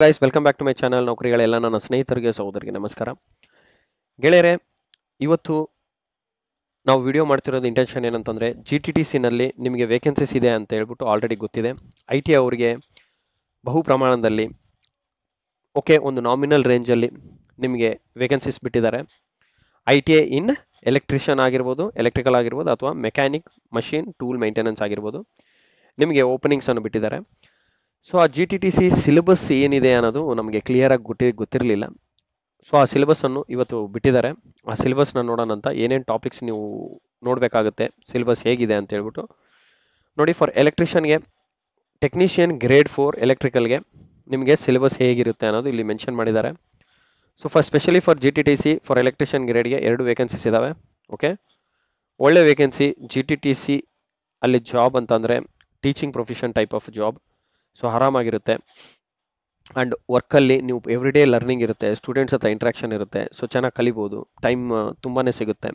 guys welcome back to my channel ನೌಕರಿಗಳೆಲ್ಲ ನನ್ನ ಸ್ನೇಹಿತರಿಗೆ ಸಹೋದರಿಗೆ ನಮಸ್ಕಾರ ಗೆಳೆಯರೆ ಇವತ್ತು ನಾವು ವಿಡಿಯೋ ಮಾಡ್ತಿರೋದು ಇಂಟೆನ್ಷನ್ ಏನಂತಂದರೆ ಜಿ ಟಿ ಟಿ ಸಿನಲ್ಲಿ ನಿಮಗೆ ವೇಕೆನ್ಸೀಸ್ ಇದೆ ಅಂತ ಹೇಳ್ಬಿಟ್ಟು ಆಲ್ರೆಡಿ ಗೊತ್ತಿದೆ ಐ ಟಿ ಅವರಿಗೆ ಬಹು ಪ್ರಮಾಣದಲ್ಲಿ ಓಕೆ ಒಂದು ನಾಮಿನಲ್ ರೇಂಜಲ್ಲಿ ನಿಮಗೆ ವೇಕೆನ್ಸೀಸ್ ಬಿಟ್ಟಿದ್ದಾರೆ I T I in electrician ಆಗಿರ್ಬೋದು ಎಲೆಕ್ಟ್ರಿಕಲ್ ಆಗಿರ್ಬೋದು ಅಥವಾ ಮೆಕ್ಯಾನಿಕ್ ಮಷಿನ್ ಟೂಲ್ ಮೇಂಟೆನೆನ್ಸ್ ಆಗಿರ್ಬೋದು ನಿಮಗೆ ಓಪನಿಂಗ್ಸನ್ನು ಬಿಟ್ಟಿದ್ದಾರೆ ಸೊ ಆ G T T C syllabus ಏನಿದೆ ಅನ್ನೋದು ನಮಗೆ ಕ್ಲಿಯರಾಗಿ ಗೊತ್ತಿ ಗೊತ್ತಿರಲಿಲ್ಲ ಸೊ ಆ ಸಿಲೆಬಸ್ಸನ್ನು ಇವತ್ತು ಬಿಟ್ಟಿದ್ದಾರೆ ಆ ಸಿಲೆಬಸ್ನ ನೋಡೋಣ ಅಂತ ಏನೇನು ಟಾಪಿಕ್ಸ್ ನೀವು ನೋಡಬೇಕಾಗುತ್ತೆ ಸಿಲೆಬಸ್ ಹೇಗಿದೆ ಅಂತ ಹೇಳ್ಬಿಟ್ಟು ನೋಡಿ ಫಾರ್ ಎಲೆಕ್ಟ್ರಿಷಿಯನ್ಗೆ ಟೆಕ್ನಿಷಿಯನ್ ಗ್ರೇಡ್ ಫೋರ್ ಎಲೆಕ್ಟ್ರಿಕಲ್ಗೆ ನಿಮಗೆ ಸಿಲೆಬಸ್ ಹೇಗಿರುತ್ತೆ ಅನ್ನೋದು ಇಲ್ಲಿ ಮೆನ್ಷನ್ ಮಾಡಿದ್ದಾರೆ so for specially for G T T C for electrician ಗ್ರೇಡ್ಗೆ ಎರಡು ವೇಕೆನ್ಸೀಸ್ ಇದ್ದಾವೆ ಓಕೆ ಒಳ್ಳೆ vacancy G T T C ಅಲ್ಲಿ ಜಾಬ್ ಅಂತಂದರೆ teaching profession type of job so ಆರಾಮಾಗಿರುತ್ತೆ ಆ್ಯಂಡ್ ವರ್ಕಲ್ಲಿ ನೀವು ಎವ್ರಿ ಡೇ ಲರ್ನಿಂಗ್ ಇರುತ್ತೆ ಸ್ಟೂಡೆಂಟ್ಸ್ ಹತ್ರ ಇಂಟ್ರಾಕ್ಷನ್ ಇರುತ್ತೆ ಸೊ ಚೆನ್ನಾಗಿ ಕಲಿಬೋದು ಟೈಮ್ ತುಂಬಾ ಸಿಗುತ್ತೆ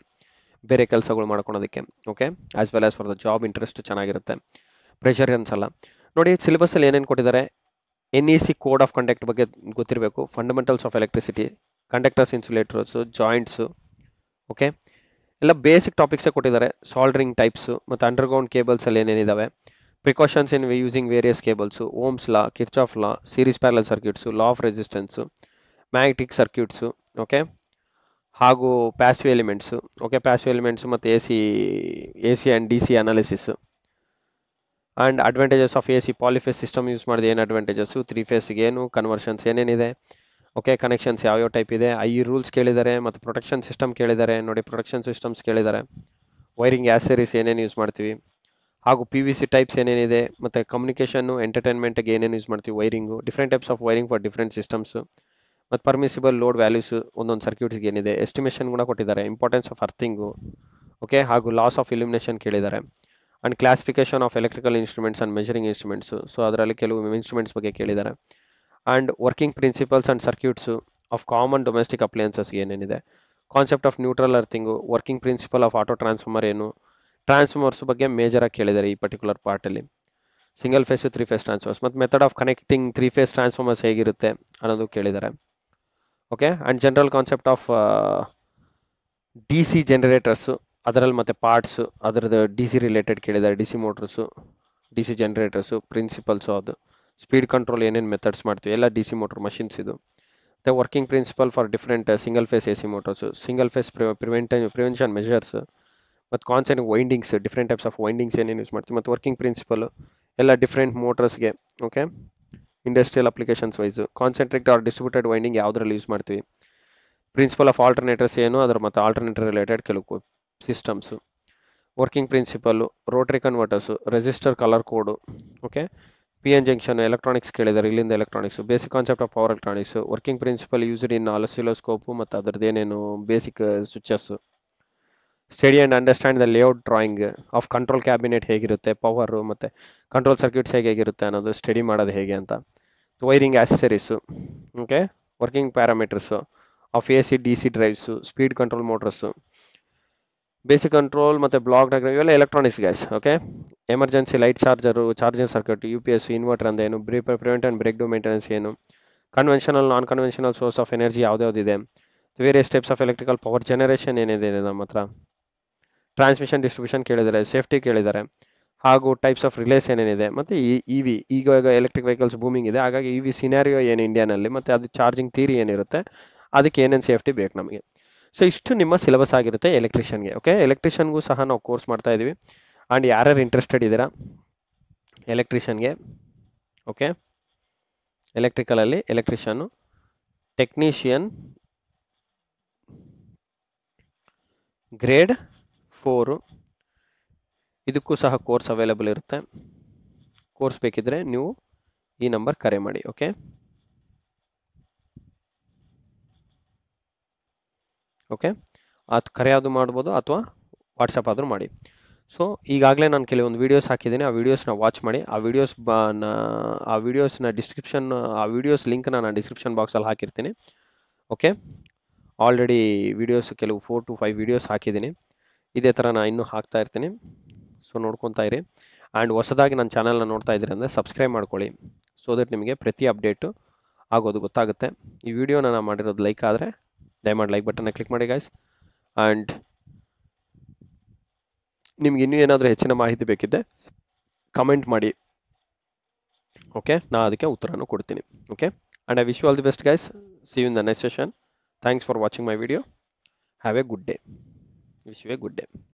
ಬೇರೆ ಕೆಲಸಗಳು ಮಾಡ್ಕೊಳೋದಕ್ಕೆ okay as well as for the job interest ಚೆನ್ನಾಗಿರುತ್ತೆ ಪ್ರೆಷರ್ ಅನ್ಸಲ್ಲ ನೋಡಿ ಸಿಲೆಬಸ್ಸಲ್ಲಿ ಏನೇನು ಕೊಟ್ಟಿದ್ದಾರೆ N E C code of conduct ಬಗ್ಗೆ ಗೊತ್ತಿರಬೇಕು fundamentals of electricity conductors insulators joints okay ಎಲ್ಲ ಬೇಸಿಕ್ ಟಾಪಿಕ್ಸೇ ಕೊಟ್ಟಿದ್ದಾರೆ ಸಾಲ್ಡ್ರಿಂಗ್ ಟೈಪ್ಸು ಮತ್ತು ಅಂಡರ್ಗ್ರೌಂಡ್ ಕೇಬಲ್ಸಲ್ಲಿ ಏನೇನಿದ್ದಾವೆ precautions using various cables Ohm's ohm's Kirchhoff law series parallel circuits law of resistance magnetic circuits okay ಹಾಗೂ passive elements okay passive elements ಮತ್ತು A C A C and D C analysis and advantages of A C polyphase system use ಮಾಡಿದ ಏನು advantages three ಫೇಸ್ಗೆ ಏನು conversions ಏನೇನಿದೆ okay connections ಯಾವ್ಯಾವ type ಇದೆ ಈ rules ಕೇಳಿದ್ದಾರೆ ಮತ್ತು ಪ್ರೊಟೆಕ್ಷನ್ ಸಿಸ್ಟಮ್ ಕೇಳಿದ್ದಾರೆ ನೋಡಿ ಪ್ರೊಟೆಕ್ಷನ್ ಸಿಸ್ಟಮ್ಸ್ ಕೇಳಿದ್ದಾರೆ ವೈರಿಂಗ್ ಆ್ಯಸರೀಸ್ ಏನೇನು ಯೂಸ್ ಮಾಡ್ತೀವಿ ಹಾಗೂ ಪಿ ವಿ ಸಿ ಟೈಪ್ಸ್ ಏನೇನಿದೆ ಮತ್ತು ಕಮ್ಯುನಿಕೇಷನ್ನು ಎಂಟರ್ಟೈನ್ಮೆಂಟಿಗೆ ಏನೇನು ಯೂಸ್ ಮಾಡ್ತೀವಿ wiring different types of wiring for different systems ಮತ್ತು ಪರ್ಮಿಸಿಬಲ್ ಲೋಡ್ ವ್ಯಾಲ್ಯೂಸು ಒಂದೊಂದು ಸರ್ಕ್ಯೂಟ್ಸ್ಗೆ ಏನಿದೆ ಎಸ್ಟಿಮೇಷನ್ ಕೂಡ ಕೊಟ್ಟಿದ್ದಾರೆ ಇಂಪಾರ್ಟೆನ್ಸ್ ಆಫ್ ಅರ್ಥಿಂಗು ಓಕೆ ಹಾಗೂ ಲಾಸ್ ಆಫ್ ಇಲ್ಯುಮಿನೇಷನ್ ಕೇಳಿದ್ದಾರೆ and classification of electrical instruments and measuring instruments so ಅದರಲ್ಲಿ ಕೆಲವು ಇನ್ಸ್ಟ್ರೂಮೆಂಟ್ಸ್ ಬಗ್ಗೆ ಕೇಳಿದ್ದಾರೆ and working principles and circuits of common domestic appliances ಏನೇನಿದೆ concept of neutral earthing working principle of autotransformer ಏನು transformers ಬಗ್ಗೆ major ಆಗಿ ಕೇಳಿದ್ದಾರೆ ಈ ಪರ್ಟಿಕ್ಯುಲರ್ ಪಾರ್ಟಲ್ಲಿ single phase three phase transformers ಮತ್ತು method of connecting three phase transformers ಹೇಗಿರುತ್ತೆ ಅನ್ನೋದು ಕೇಳಿದ್ದಾರೆ okay and general concept of D C generators ಅದರಲ್ಲಿ ಮತ್ತು ಪಾರ್ಟ್ಸು ಅದರದ್ದು ಡಿ ಸಿ ರಿಲೇಟೆಡ್ ಕೇಳಿದ್ದಾರೆ D C motors D C generators principles ಅದು ಸ್ಪೀಡ್ ಕಂಟ್ರೋಲ್ ಏನೇನು ಮೆಥಡ್ಸ್ ಮಾಡ್ತೀವಿ ಎಲ್ಲ ಡಿ ಸಿ ಮೋಟ್ರ್ ಮಷಿನ್ಸ್ ಇದು ಮತ್ತು working principle for different single phase A C motors single phase prevent prevention measures ಮತ್ತು ಕಾನ್ಸೆನ್ windings different types of windings ಏನೇನು use ಮಾಡ್ತೀವಿ ಮತ್ತು ವರ್ಕಿಂಗ್ ಪ್ರಿನ್ಸಿಪಲು ಎಲ್ಲ ಡಿಫ್ರೆಂಟ್ ಮೋಟರ್ಸ್ಗೆ okay industrial applications wise concentrate or distributed winding ಯಾವುದ್ರಲ್ಲಿ use ಮಾಡ್ತೀವಿ principle of alternators ಏನು ಅದರ ಮತ್ತು ಆಲ್ಟರ್ನೇಟರ್ ರಿಲೇಟೆಡ್ ಕೆಲವು systems working principle rotary converters resistor colour code okay P N junction electronics ಕೇಳಿದ್ದಾರೆ ಇಲ್ಲಿಂದ electronics basic concept of power electronics working principle used in oscilloscope ಮತ್ತು ಅದರದ್ದೇನೇನು basic switches study and understand the layout drawing of control cabinet ಹೇಗಿರುತ್ತೆ power ಮತ್ತು control circuits ಹೇಗೆ ಹೇಗಿರುತ್ತೆ ಅನ್ನೋದು study ಮಾಡೋದು ಹೇಗೆ ಅಂತ wiring accessories okay working parameters of A C D C drives speed control motors basic control ಮತ್ತು block diagram ಇವೆಲ್ಲ ಎಲೆಕ್ಟ್ರಾನಿಕ್ಸ್ ಗ್ಯಾಸ್ okay emergency light charger charging circuit U P S inverter ಅಂದೇನು ಏನು break prevent and breakdown maintenance ಏನು conventional non conventional source of energy ಯಾವ್ದು ಇದೆ various types of electrical power generation ಏನಿದೆ ನಮ್ಮ ಹತ್ರ ಟ್ರಾನ್ಸ್ಮಿಷನ್ ಡಿಸ್ಟ್ರಿಬ್ಯೂಷನ್ ಕೇಳಿದ್ದಾರೆ ಸೇಫ್ಟಿ ಕೇಳಿದ್ದಾರೆ ಹಾಗೂ ಟೈಪ್ಸ್ ಆಫ್ ರಿಲೇಸ್ ಏನೇನಿದೆ ಮತ್ತು ಈ ಇ e ವಿ ಈಗ ಈಗ ಎಲೆಕ್ಟ್ರಿಕ್ ವೆಹಿಕಲ್ಸ್ ಬೂಮಿಂಗ್ ಇದೆ ಹಾಗಾಗಿ ಇ ವಿ ಸಿನಾರಿಯೋ ಏನು ಇಂಡಿಯಾನಲ್ಲಿ ಮತ್ತು ಅದು ಚಾರ್ಜಿಂಗ್ ತೀರಿ ಏನಿರುತ್ತೆ ಅದಕ್ಕೆ ಏನೇನು ಸೇಫ್ಟಿ ಬೇಕು ನಮಗೆ ಸೊ ಇಷ್ಟು ನಿಮ್ಮ ಸಿಲೆಬಸ್ ಆಗಿರುತ್ತೆ ಎಲೆಕ್ಟ್ರಿಷಿಯನ್ಗೆ ಓಕೆ ಎಲೆಕ್ಟ್ರಿಷಿಯನ್ಗೂ ಸಹ ನಾವು ಕೋರ್ಸ್ ಮಾಡ್ತಾ ಇದ್ದೀವಿ ಆ್ಯಂಡ್ ಯಾರ್ಯಾರು ಇಂಟ್ರೆಸ್ಟೆಡ್ ಇದ್ದೀರಾ ಎಲೆಕ್ಟ್ರಿಷಿಯನ್ಗೆ ಓಕೆ ಎಲೆಕ್ಟ್ರಿಕಲಲ್ಲಿ ಎಲೆಕ್ಟ್ರಿಷಿಯನ್ನು ಟೆಕ್ನಿಷಿಯನ್ ಗ್ರೇಡ್ ಫೋರು ಇದಕ್ಕೂ ಸಹ ಕೋರ್ಸ್ ಅವೈಲಬಲ್ ಇರುತ್ತೆ ಕೋರ್ಸ್ ಬೇಕಿದ್ರೆ ನೀವು ಈ ನಂಬರ್ ಕರೆ ಮಾಡಿ ಓಕೆ ಓಕೆ ಅದು ಕರೆ ಆದರೂ ಮಾಡ್ಬೋದು ಅಥವಾ ವಾಟ್ಸಪ್ ಆದರೂ ಮಾಡಿ ಸೊ ಈಗಾಗಲೇ ನಾನು ಕೆಲವೊಂದು ವೀಡಿಯೋಸ್ ಹಾಕಿದ್ದೀನಿ ಆ ವೀಡಿಯೋಸ್ನ ವಾಚ್ ಮಾಡಿ ಆ ವೀಡಿಯೋಸ್ ಆ ವೀಡಿಯೋಸ್ನ ಡಿಸ್ಕ್ರಿಪ್ಷನ್ ಆ ವೀಡಿಯೋಸ್ ಲಿಂಕ್ನ ನಾನು ಡಿಸ್ಕ್ರಿಪ್ಷನ್ ಬಾಕ್ಸಲ್ಲಿ ಹಾಕಿರ್ತೀನಿ ಓಕೆ ಆಲ್ರೆಡಿ ವೀಡಿಯೋಸ್ ಕೆಲವು ಫೋರ್ ಟು ಫೈವ್ ವೀಡಿಯೋಸ್ ಹಾಕಿದ್ದೀನಿ ಇದೇ ಥರ ನಾನು ಇನ್ನೂ ಹಾಕ್ತಾ ಇರ್ತೀನಿ ಸೊ ನೋಡ್ಕೊತಾ ಇರಿ ಆ್ಯಂಡ್ ಹೊಸದಾಗಿ ನನ್ನ ಚಾನಲ್ನ ನೋಡ್ತಾ ಇದ್ದೀರಿ ಅಂದರೆ ಸಬ್ಸ್ಕ್ರೈಬ್ ಮಾಡ್ಕೊಳ್ಳಿ ಸೊ ದಟ್ ನಿಮಗೆ ಪ್ರತಿ ಅಪ್ಡೇಟು ಆಗೋದು ಗೊತ್ತಾಗುತ್ತೆ ಈ ವಿಡಿಯೋನ ನಾನು ಮಾಡಿರೋದು ಲೈಕ್ ಆದರೆ ದಯಮಾಡಿ ಲೈಕ್ ಬಟನ್ನ ಕ್ಲಿಕ್ ಮಾಡಿ ಗೈಸ್ ಆ್ಯಂಡ್ ನಿಮ್ಗೆ ಇನ್ನೂ ಏನಾದರೂ ಹೆಚ್ಚಿನ ಮಾಹಿತಿ ಬೇಕಿದ್ದೆ ಕಮೆಂಟ್ ಮಾಡಿ ಓಕೆ ನಾನು ಅದಕ್ಕೆ ಉತ್ತರನೂ ಕೊಡ್ತೀನಿ okay and I wish you all the best guys see in the next session thanks for watching my video have a good day wish you a good day